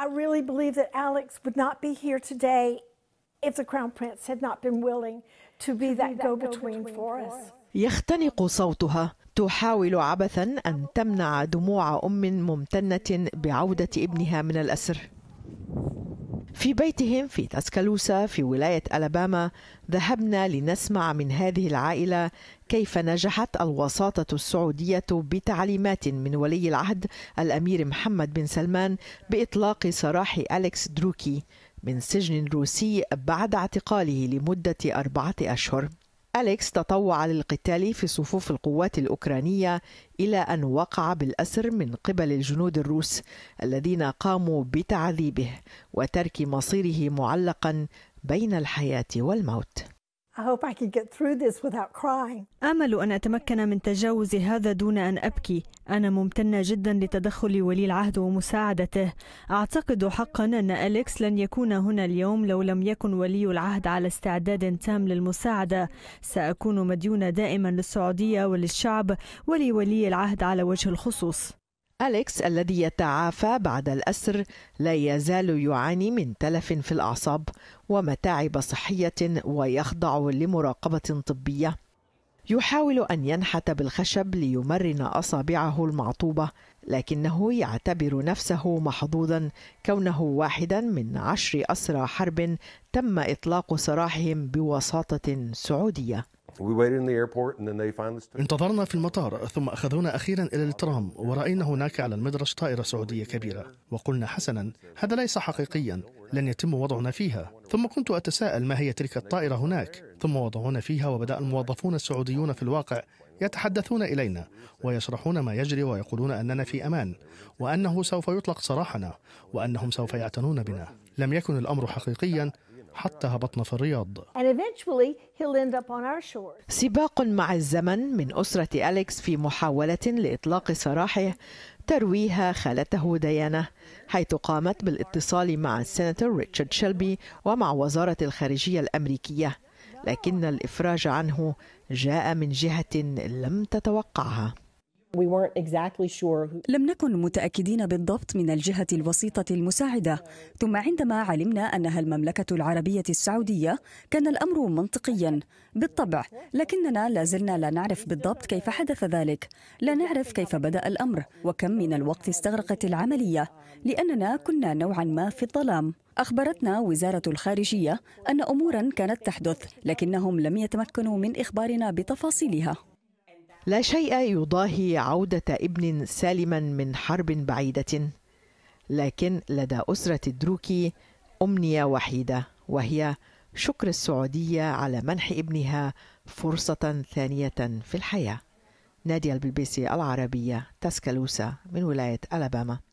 I really believe that Alex would not be here today if the crown prince had not been willing to be that go-between for us. يختنق صوتها تحاول عبثا أن تمنع دموع أم ممتنة بعودة ابنها من الأسر في بيتهم في تاسكالوسا في ولاية ألاباما ذهبنا لنسمع من هذه العائلة كيف نجحت الوساطة السعودية بتعليمات من ولي العهد الأمير محمد بن سلمان بإطلاق سراح أليكس دروكي من سجن روسي بعد اعتقاله لمدة أربعة أشهر أليكس تطوع للقتال في صفوف القوات الأوكرانية إلى أن وقع بالأسر من قبل الجنود الروس الذين قاموا بتعذيبه وترك مصيره معلقا بين الحياة والموت آمل أن أتمكن من تجاوز هذا دون أن أبكي أنا ممتنة جدا لتدخل ولي العهد ومساعدته أعتقد حقا أن أليكس لن يكون هنا اليوم لو لم يكن ولي العهد على استعداد تام للمساعدة سأكون مديونة دائما للسعودية وللشعب ولولي العهد على وجه الخصوص أليكس الذي يتعافى بعد الأسر لا يزال يعاني من تلف في الأعصاب ومتاعب صحية ويخضع لمراقبة طبية. يحاول أن ينحت بالخشب ليمرن أصابعه المعطوبة، لكنه يعتبر نفسه محظوظا كونه واحدا من عشر أسرى حرب تم إطلاق سراحهم بوساطة سعودية. انتظرنا في المطار ثم أخذونا أخيرا إلى الترام ورأينا هناك على المدرج طائرة سعودية كبيرة وقلنا حسنا هذا ليس حقيقيا لن يتم وضعنا فيها ثم كنت أتساءل ما هي تلك الطائرة هناك ثم وضعونا فيها وبدأ الموظفون السعوديون في الواقع يتحدثون إلينا ويشرحون ما يجري ويقولون أننا في أمان وأنه سوف يطلق سراحنا وأنهم سوف يعتنون بنا لم يكن الأمر حقيقيا حتى هبطنا في الرياض سباق مع الزمن من أسرة أليكس في محاولة لإطلاق سراحه ترويها خالته ديانا حيث قامت بالاتصال مع السيناتور ريتشارد شيلبي ومع وزارة الخارجية الأمريكية لكن الإفراج عنه جاء من جهة لم تتوقعها لم نكن متأكدين بالضبط من الجهة الوسيطة المساعدة ثم عندما علمنا أنها المملكة العربية السعودية كان الأمر منطقيا بالطبع لكننا لا زلنا لا نعرف بالضبط كيف حدث ذلك لا نعرف كيف بدأ الأمر وكم من الوقت استغرقت العملية لأننا كنا نوعا ما في الظلام أخبرتنا وزارة الخارجية أن أمورا كانت تحدث لكنهم لم يتمكنوا من إخبارنا بتفاصيلها لا شيء يضاهي عودة ابن سالما من حرب بعيدة لكن لدى أسرة الدروكي أمنية وحيدة وهي شكر السعودية على منح ابنها فرصة ثانية في الحياة نادية البلبيسي العربية تسكالوسا من ولاية ألاباما